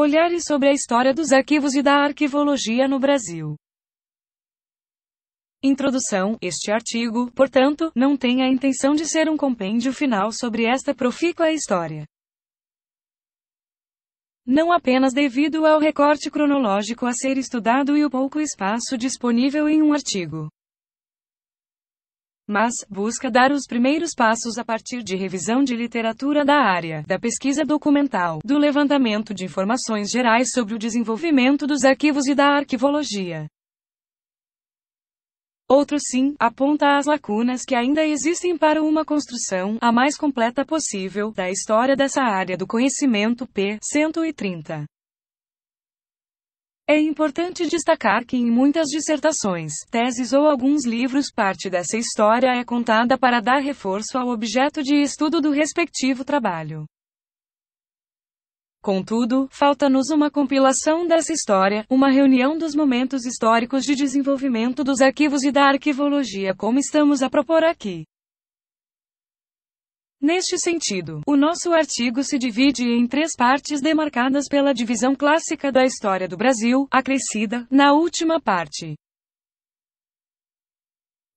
Olhares sobre a história dos arquivos e da arquivologia no Brasil. Introdução: Este artigo, portanto, não tem a intenção de ser um compêndio final sobre esta profícua história. Não apenas devido ao recorte cronológico a ser estudado e o pouco espaço disponível em um artigo mas busca dar os primeiros passos a partir de revisão de literatura da área, da pesquisa documental, do levantamento de informações gerais sobre o desenvolvimento dos arquivos e da arquivologia. Outro sim aponta as lacunas que ainda existem para uma construção a mais completa possível da história dessa área do conhecimento P 130. É importante destacar que em muitas dissertações, teses ou alguns livros parte dessa história é contada para dar reforço ao objeto de estudo do respectivo trabalho. Contudo, falta-nos uma compilação dessa história, uma reunião dos momentos históricos de desenvolvimento dos arquivos e da arquivologia, como estamos a propor aqui. Neste sentido, o nosso artigo se divide em três partes demarcadas pela divisão clássica da história do Brasil, acrescida, na última parte,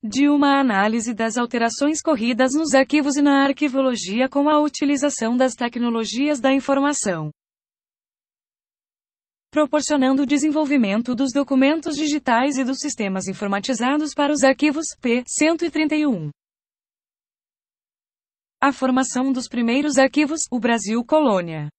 de uma análise das alterações corridas nos arquivos e na arquivologia com a utilização das tecnologias da informação proporcionando o desenvolvimento dos documentos digitais e dos sistemas informatizados para os arquivos P. 131. A formação dos primeiros arquivos, o Brasil Colônia.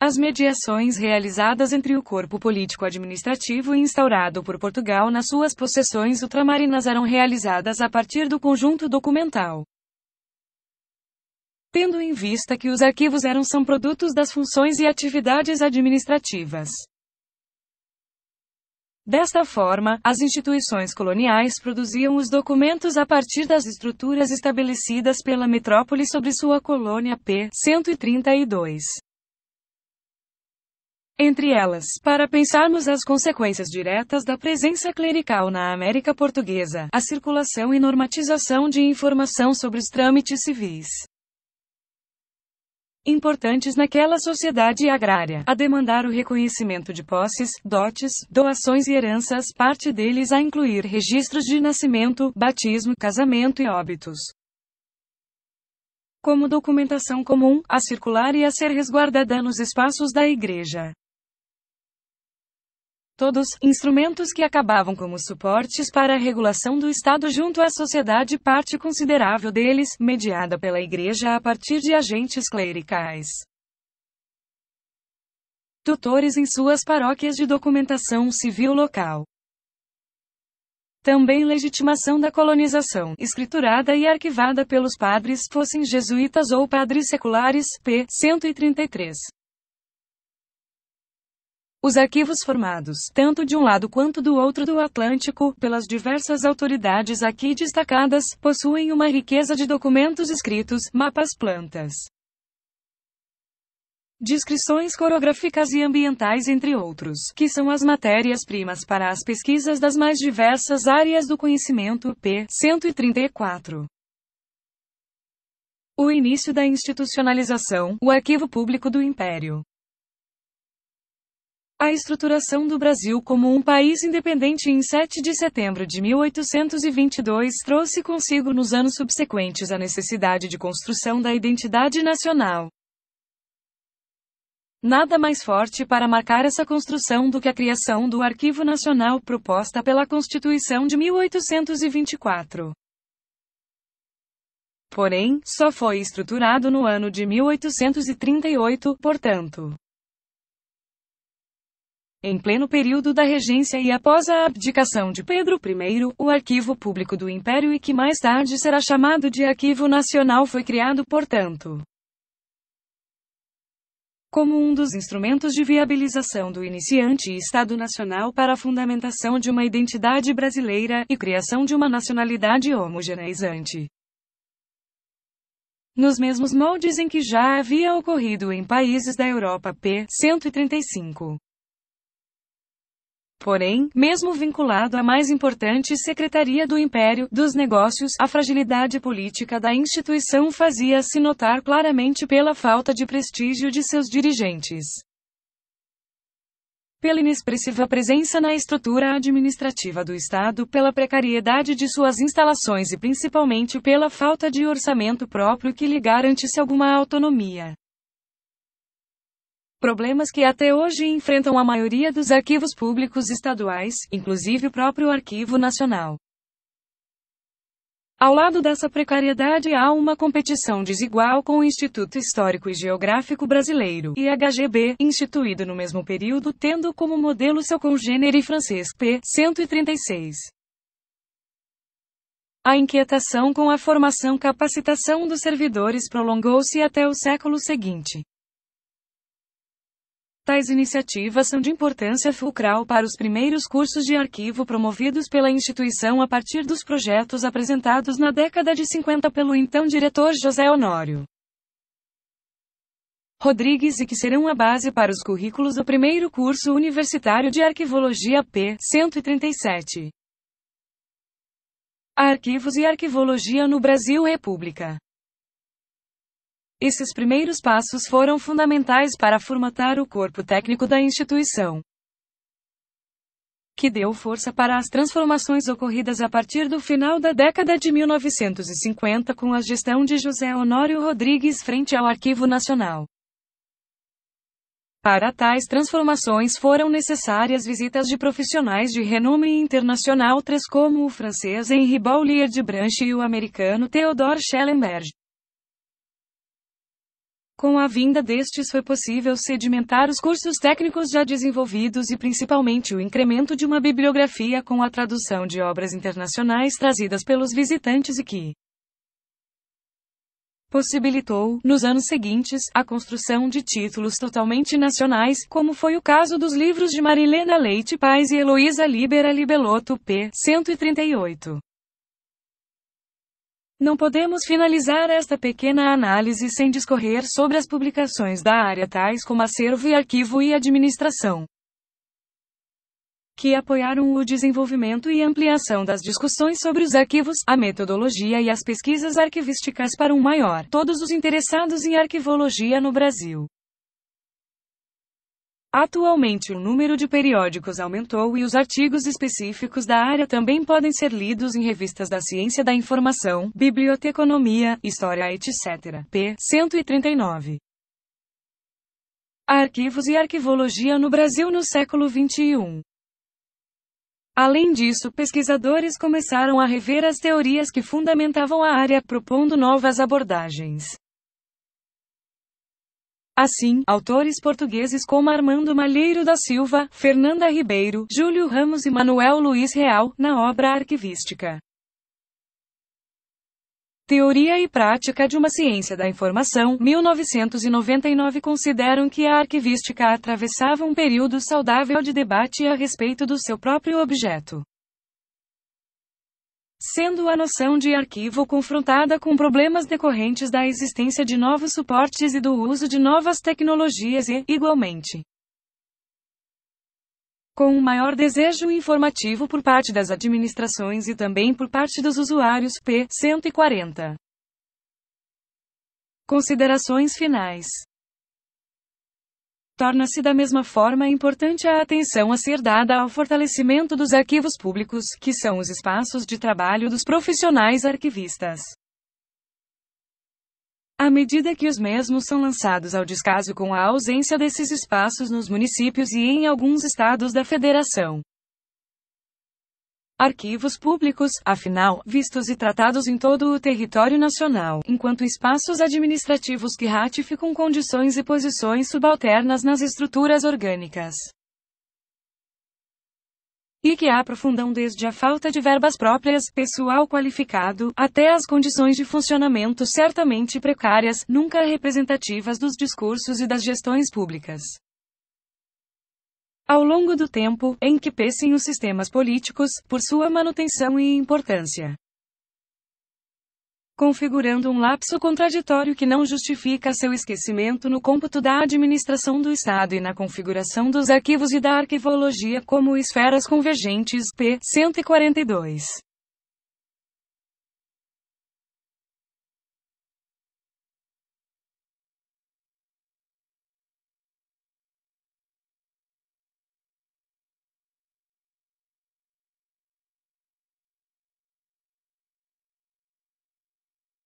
As mediações realizadas entre o corpo político-administrativo instaurado por Portugal nas suas possessões ultramarinas eram realizadas a partir do conjunto documental. Tendo em vista que os arquivos eram são produtos das funções e atividades administrativas Desta forma, as instituições coloniais produziam os documentos a partir das estruturas estabelecidas pela metrópole sobre sua colônia P. 132. Entre elas, para pensarmos as consequências diretas da presença clerical na América Portuguesa, a circulação e normatização de informação sobre os trâmites civis importantes naquela sociedade agrária, a demandar o reconhecimento de posses, dotes, doações e heranças, parte deles a incluir registros de nascimento, batismo, casamento e óbitos. Como documentação comum, a circular e a ser resguardada nos espaços da Igreja todos, instrumentos que acabavam como suportes para a regulação do Estado junto à sociedade, parte considerável deles, mediada pela Igreja a partir de agentes clericais. Tutores em suas paróquias de documentação civil local. Também legitimação da colonização, escriturada e arquivada pelos padres, fossem jesuítas ou padres seculares, p. 133. Os arquivos formados, tanto de um lado quanto do outro do Atlântico, pelas diversas autoridades aqui destacadas, possuem uma riqueza de documentos escritos, mapas, plantas, descrições coreográficas e ambientais, entre outros, que são as matérias-primas para as pesquisas das mais diversas áreas do conhecimento, p. 134. O início da institucionalização, o arquivo público do Império. A estruturação do Brasil como um país independente em 7 de setembro de 1822 trouxe consigo nos anos subsequentes a necessidade de construção da identidade nacional. Nada mais forte para marcar essa construção do que a criação do Arquivo Nacional proposta pela Constituição de 1824. Porém, só foi estruturado no ano de 1838, portanto. Em pleno período da regência e após a abdicação de Pedro I, o Arquivo Público do Império e que mais tarde será chamado de Arquivo Nacional foi criado, portanto, como um dos instrumentos de viabilização do iniciante Estado Nacional para a fundamentação de uma identidade brasileira e criação de uma nacionalidade homogeneizante. Nos mesmos moldes em que já havia ocorrido em países da Europa p. 135. Porém, mesmo vinculado à mais importante secretaria do Império dos Negócios, a fragilidade política da instituição fazia-se notar claramente pela falta de prestígio de seus dirigentes. Pela inexpressiva presença na estrutura administrativa do Estado, pela precariedade de suas instalações e principalmente pela falta de orçamento próprio que lhe garantisse alguma autonomia problemas que até hoje enfrentam a maioria dos arquivos públicos estaduais, inclusive o próprio Arquivo Nacional. Ao lado dessa precariedade há uma competição desigual com o Instituto Histórico e Geográfico Brasileiro, IHGB, instituído no mesmo período tendo como modelo seu congênere francês, p. 136. A inquietação com a formação e capacitação dos servidores prolongou-se até o século seguinte. Tais iniciativas são de importância fulcral para os primeiros cursos de arquivo promovidos pela instituição a partir dos projetos apresentados na década de 50 pelo então diretor José Honório. Rodrigues e que serão a base para os currículos do primeiro curso universitário de arquivologia P. 137. Arquivos e Arquivologia no Brasil República. Esses primeiros passos foram fundamentais para formatar o corpo técnico da instituição, que deu força para as transformações ocorridas a partir do final da década de 1950 com a gestão de José Honório Rodrigues frente ao Arquivo Nacional. Para tais transformações foram necessárias visitas de profissionais de renome internacional, três como o francês Henri Baulier de Branche e o americano Theodore Schellenberg. Com a vinda destes foi possível sedimentar os cursos técnicos já desenvolvidos e principalmente o incremento de uma bibliografia com a tradução de obras internacionais trazidas pelos visitantes e que possibilitou, nos anos seguintes, a construção de títulos totalmente nacionais, como foi o caso dos livros de Marilena Leite Paz e Heloísa Libera Libeloto p. 138. Não podemos finalizar esta pequena análise sem discorrer sobre as publicações da área tais como acervo e arquivo e administração, que apoiaram o desenvolvimento e ampliação das discussões sobre os arquivos, a metodologia e as pesquisas arquivísticas para um maior todos os interessados em arquivologia no Brasil. Atualmente, o número de periódicos aumentou e os artigos específicos da área também podem ser lidos em revistas da Ciência da Informação, Biblioteconomia, História, etc. p. 139. Arquivos e Arquivologia no Brasil no século XXI. Além disso, pesquisadores começaram a rever as teorias que fundamentavam a área, propondo novas abordagens. Assim, autores portugueses como Armando Malheiro da Silva, Fernanda Ribeiro, Júlio Ramos e Manuel Luiz Real, na obra arquivística. Teoria e Prática de uma Ciência da Informação, 1999 consideram que a arquivística atravessava um período saudável de debate a respeito do seu próprio objeto sendo a noção de arquivo confrontada com problemas decorrentes da existência de novos suportes e do uso de novas tecnologias e, igualmente, com um maior desejo informativo por parte das administrações e também por parte dos usuários P140. Considerações finais torna-se da mesma forma importante a atenção a ser dada ao fortalecimento dos arquivos públicos, que são os espaços de trabalho dos profissionais arquivistas. À medida que os mesmos são lançados ao descaso com a ausência desses espaços nos municípios e em alguns estados da federação, arquivos públicos, afinal, vistos e tratados em todo o território nacional, enquanto espaços administrativos que ratificam condições e posições subalternas nas estruturas orgânicas e que aprofundam desde a falta de verbas próprias, pessoal qualificado, até as condições de funcionamento certamente precárias, nunca representativas dos discursos e das gestões públicas ao longo do tempo, em que pessem os sistemas políticos, por sua manutenção e importância. Configurando um lapso contraditório que não justifica seu esquecimento no cômputo da administração do Estado e na configuração dos arquivos e da arquivologia como esferas convergentes, p. 142.